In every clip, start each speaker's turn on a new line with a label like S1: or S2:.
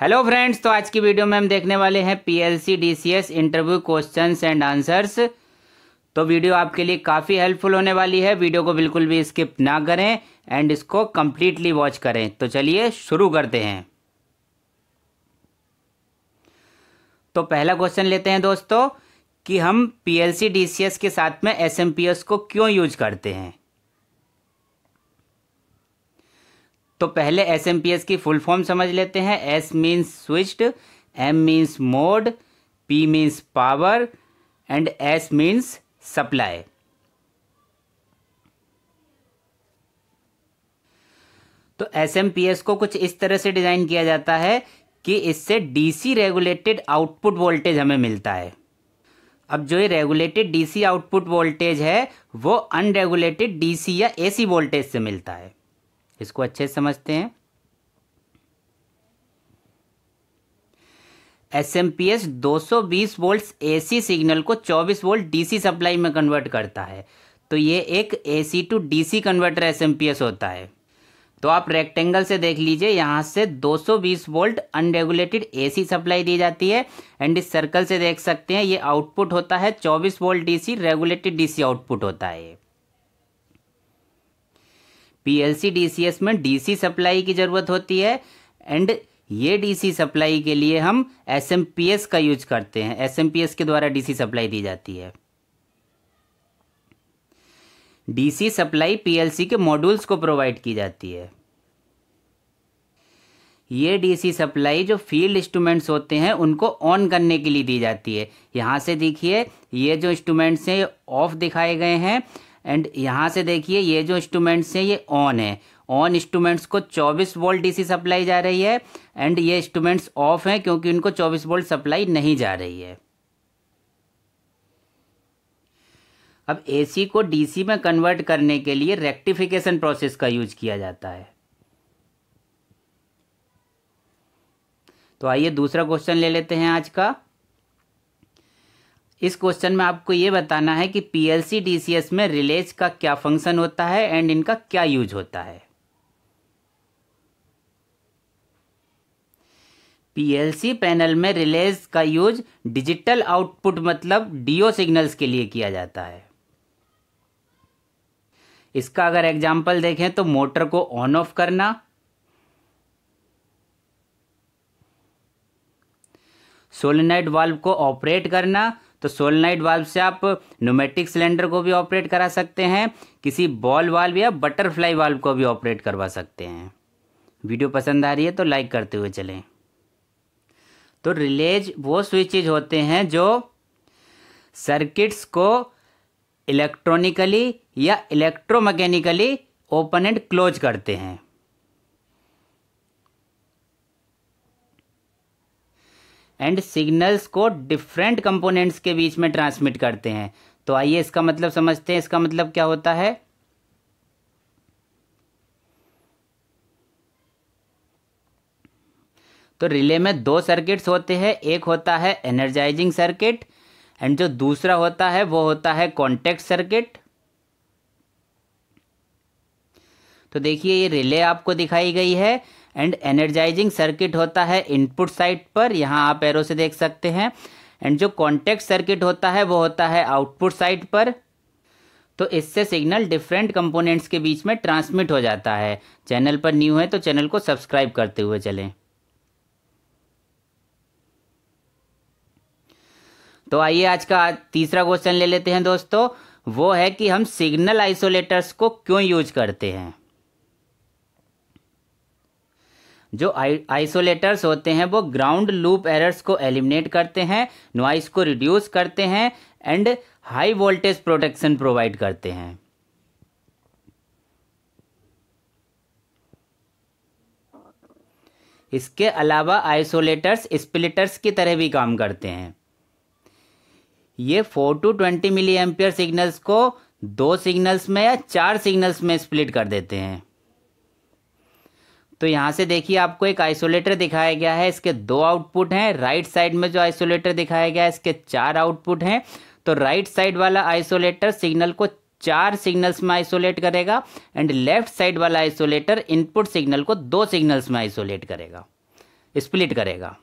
S1: hello friends तो आज की वीडियो में हम देखने वाले हैं PLC DCS interview questions and answers तो वीडियो आपके लिए काफ़ी हेल्पफुल होने वाली है वीडियो को बिल्कुल भी स्किप ना करें एंड इसको कंप्लीटली वॉच करें तो चलिए शुरू करते हैं तो पहला क्वेश्चन लेते हैं दोस्तों कि हम पीएलसी डीसीएस के साथ में एसएमपीएस को क्यों यूज करते हैं तो पहले एस एम पी एस की फुल फॉर्म समझ लेते हैं S means switched M means mode P means power and S means supply तो एस एम पी एस को कुछ इस तरह से डिज़ाइन किया जाता है कि इससे डीसी रेगुलेटेड आउटपुट वोल्टेज हमें मिलता है अब जो ये रेगुलेटेड डीसी आउटपुट वोल्टेज है वो अनरेगुलेटेड डीसी या एसी वोल्टेज से मिलता है इसको अच्छे से समझते हैं एस एम पी एस दो सौ बीस वोल्ट ए सी सिग्नल को चौबीस वोल्ट डी सी सप्लाई में कन्वर्ट करता है तो ये एक A C to D C converter S M P S होता है तो आप रेक्टेंगल से देख लीजिए यहाँ से 220 वोल्ट अनरेगुलेटेड एसी सप्लाई दी जाती है एंड इस सर्कल से देख सकते हैं ये आउटपुट होता है 24 volt DC regulated DC output होता है पीएलसी डीसीएस में डीसी सप्लाई की ज़रूरत होती है एंड ये डीसी सप्लाई के लिए हम एसएमपीएस का यूज करते हैं एसएमपीएस के द्वारा डीसी सप्लाई दी जाती है डीसी सप्लाई पीएलसी के मॉड्यूल्स को प्रोवाइड की जाती है ये डीसी सप्लाई जो फील्ड इंस्ट्रूमेंट्स होते हैं उनको ऑन करने के लिए दी जाती है यहां से देखिए ये जो इंस्ट्रूमेंट्स हैं ऑफ दिखाए गए हैं एंड यहाँ से देखिए ये जो इंस्ट्रूमेंट्स हैं ये ऑन है ऑन इंस्ट्रूमेंट्स को 24 वोल्ट डीसी सप्लाई जा रही है एंड ये इंस्ट्रूमेंट्स ऑफ हैं क्योंकि इनको 24 वोल्ट सप्लाई नहीं जा रही है अब एसी को डीसी में कन्वर्ट करने के लिए रेक्टिफिकेशन प्रोसेस का यूज किया जाता है तो आइए दूसरा क्वेश्चन ले लेते हैं आज का इस क्वेश्चन में आपको ये बताना है कि पीएलसी डीसीएस में रिलेज का क्या फंक्शन होता है एंड इनका क्या यूज होता है पीएलसी पैनल में रिलेज का यूज डिजिटल आउटपुट मतलब डीओ सिग्नल्स के लिए किया जाता है इसका अगर एग्जाम्पल देखें तो मोटर को ऑन ऑफ करना सोलनाइट वाल्व को ऑपरेट करना तो सोलनाइट वाल्व से आप नोमेटिक सिलेंडर को भी ऑपरेट करा सकते हैं किसी बॉल वाल्व या बटरफ्लाई वाल्व को भी ऑपरेट करवा सकते हैं वीडियो पसंद आ रही है तो लाइक करते हुए चलें तो रिलेज वो स्विचेज होते हैं जो सर्किट्स को इलेक्ट्रॉनिकली या इलेक्ट्रोमैकेनिकली ओपन एंड क्लोज करते हैं एंड सिग्नल्स को डिफरेंट कंपोनेंट्स के बीच में ट्रांसमिट करते हैं तो आइए इसका मतलब समझते हैं इसका मतलब क्या होता है तो रिले में दो सर्किट्स होते हैं एक होता है एनर्जाइजिंग सर्किट एंड जो दूसरा होता है वो होता है कॉन्टेक्ट सर्किट तो देखिए ये रिले आपको दिखाई गई है एंड एनर्जाइजिंग सर्किट होता है इनपुट साइड पर यहाँ आप एरो से देख सकते हैं एंड जो कॉन्टेक्ट सर्किट होता है वो होता है आउटपुट साइड पर तो इससे सिग्नल डिफरेंट कंपोनेंट्स के बीच में ट्रांसमिट हो जाता है चैनल पर न्यू है तो चैनल को सब्सक्राइब करते हुए चलें तो आइए आज का तीसरा क्वेश्चन ले लेते हैं दोस्तों वो है कि हम सिग्नल आइसोलेटर्स को क्यों यूज करते हैं जो आइसोलेटर्स होते हैं वो ग्राउंड लूप एरर्स को एलिमिनेट करते हैं नॉइस को रिड्यूस करते हैं and high voltage protection provide करते हैं इसके अलावा आइसोलेटर्स स्प्लिटर्स की तरह भी काम करते हैं ये four to twenty milliampere signals को दो सिग्नल्स में या चार सिग्नल्स में स्प्लिट कर देते हैं तो यहाँ से देखिए आपको एक आइसोलेटर दिखाया गया है इसके दो आउटपुट हैं राइट साइड में जो आइसोलेटर दिखाया गया है इसके चार आउटपुट हैं तो राइट साइड वाला आइसोलेटर सिग्नल को चार सिग्नल्स में आइसोलेट करेगा एंड लेफ्ट साइड वाला आइसोलेटर इनपुट सिग्नल को दो सिग्नल्स में आइसोलेट करेगा स्प्लिट करेगा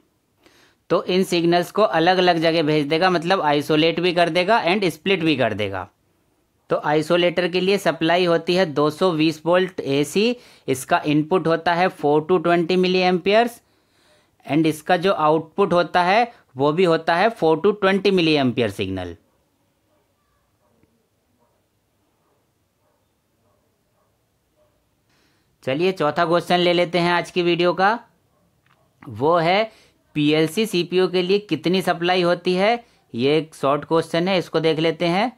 S1: तो इन सिग्नल्स को अलग अलग जगह भेज देगा मतलब आइसोलेट भी कर देगा एंड स्प्लिट भी कर देगा तो आइसोलेटर के लिए सप्लाई होती है 220 वोल्ट एसी इसका इनपुट होता है 4 टू 20 मिली एम्पियर्स एंड इसका जो आउटपुट होता है वो भी होता है 4 टू 20 मिली एम्पियर सिग्नल चलिए चौथा क्वेश्चन ले लेते हैं आज की वीडियो का वो है पीएलसी सीपीयू के लिए कितनी सप्लाई होती है ये एक शॉर्ट क्वेश्चन है इसको देख लेते हैं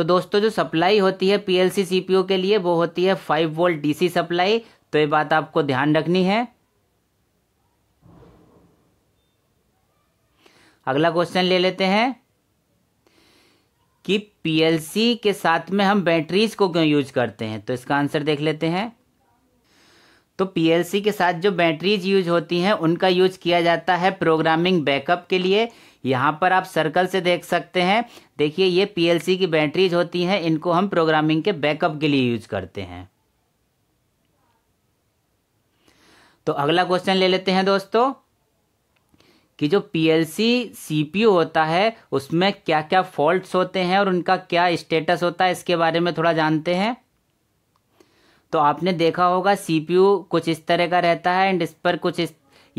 S1: तो दोस्तों जो सप्लाई होती है पीएलसी सीपीयू के लिए वो होती है फाइव वोल्ट डीसी सप्लाई तो ये बात आपको ध्यान रखनी है अगला क्वेश्चन ले लेते हैं कि पीएलसी के साथ में हम बैटरीज को क्यों यूज करते हैं तो इसका आंसर देख लेते हैं तो पीएलसी के साथ जो बैटरीज यूज होती हैं उनका यूज किया जाता है प्रोग्रामिंग बैकअप के लिए यहां पर आप सर्कल से देख सकते हैं देखिए ये पीएलसी की बैटरीज होती हैं इनको हम प्रोग्रामिंग के बैकअप के लिए यूज करते हैं तो अगला क्वेश्चन ले लेते हैं दोस्तों कि जो पीएलसी सीपीयू होता है उसमें क्या क्या फॉल्ट्स होते हैं और उनका क्या स्टेटस होता है इसके बारे में थोड़ा जानते हैं तो आपने देखा होगा सीपीयू कुछ इस तरह का रहता है एंड इस पर कुछ इस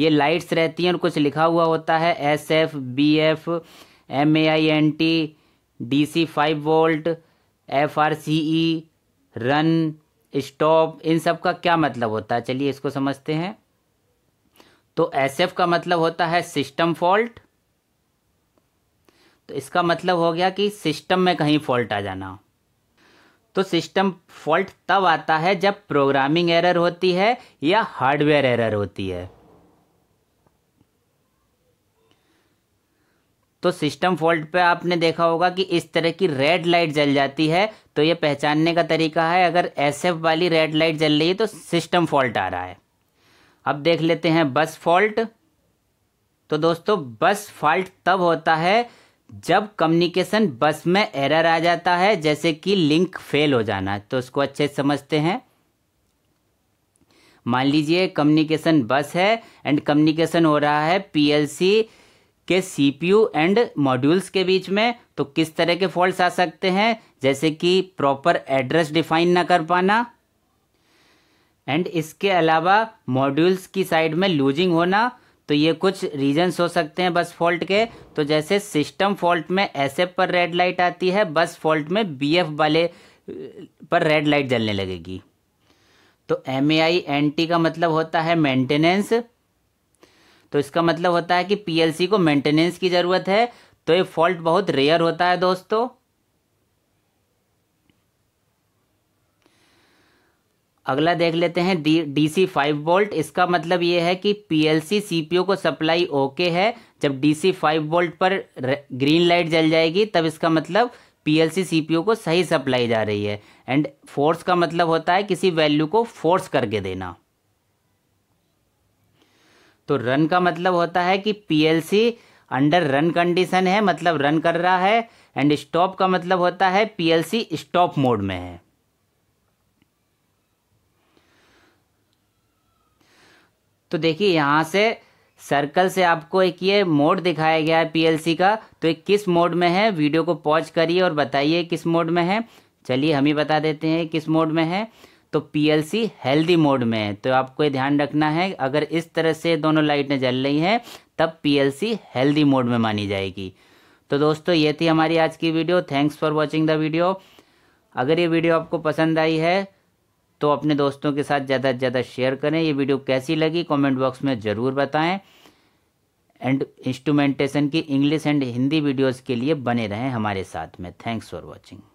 S1: ये लाइट्स रहती हैं और कुछ लिखा हुआ होता है S F B F M A I N T DC five volt F R C E run stop इन सब का क्या मतलब होता है चलिए इसको समझते हैं तो एस एफ का मतलब होता है सिस्टम फॉल्ट तो इसका मतलब हो गया कि सिस्टम में कहीं फॉल्ट आ जाना तो सिस्टम फॉल्ट तब आता है जब प्रोग्रामिंग एरर होती है या हार्डवेयर एरर होती है तो सिस्टम फॉल्ट पे आपने देखा होगा कि इस तरह की रेड लाइट जल जाती है तो ये पहचानने का तरीका है अगर एस वाली रेड लाइट जल रही है तो सिस्टम फॉल्ट आ रहा है अब देख लेते हैं बस फॉल्ट तो दोस्तों बस फॉल्ट तब होता है जब कम्युनिकेशन बस में एरर आ जाता है जैसे कि लिंक फेल हो जाना तो उसको अच्छे से समझते हैं मान लीजिए कम्युनिकेशन बस है एंड कम्युनिकेशन हो रहा है पीएलसी के सीपीयू एंड मॉड्यूल्स के बीच में तो किस तरह के फॉल्ट आ सकते हैं जैसे कि प्रॉपर एड्रेस डिफाइन ना कर पाना एंड इसके अलावा मॉड्यूल्स की साइड में लूजिंग होना तो ये कुछ रीजंस हो सकते हैं बस फॉल्ट के तो जैसे सिस्टम फॉल्ट में एस पर रेड लाइट आती है बस फॉल्ट में बी वाले पर रेड लाइट जलने लगेगी तो M A I N T का मतलब होता है मेंटेनेंस तो इसका मतलब होता है कि पीएलसी को मेंटेनेंस की ज़रूरत है तो ये फॉल्ट बहुत रेयर होता है दोस्तों अगला देख लेते हैं D D C five volt इसका मतलब ये है कि P L C C P O को सप्लाई ओके है जब डी सी फाइव वोल्ट पर ग्रीन लाइट जल जाएगी तब इसका मतलब P L C C P O को सही सप्लाई जा रही है एंड फोर्स का मतलब होता है किसी वैल्यू को फोर्स करके देना तो रन का मतलब होता है कि पीएलसी अंडर रन कंडीशन है मतलब रन कर रहा है एंड स्टॉप का मतलब होता है पीएलसी स्टॉप मोड में है तो देखिए यहां से सर्कल से आपको एक ये मोड दिखाया गया है पीएलसी का तो एक किस मोड में है वीडियो को पॉज करिए और बताइए किस मोड में है चलिए हम ही बता देते हैं किस मोड में है तो पीएलसी हेल्दी मोड में है तो आपको ये ध्यान रखना है अगर इस तरह से दोनों लाइटें जल रही हैं तब पीएलसी हेल्दी मोड में मानी जाएगी तो दोस्तों ये थी हमारी आज की video thanks for watching the video अगर ये वीडियो आपको पसंद आई है तो अपने दोस्तों के साथ ज़्यादा से ज़्यादा शेयर करें ये वीडियो कैसी लगी कॉमेंट बॉक्स में ज़रूर बताएं एंड इंस्ट्रूमेंटेशन की इंग्लिश एंड हिंदी वीडियोज़ के लिए बने रहें हमारे साथ में थैंक्स फॉर वॉचिंग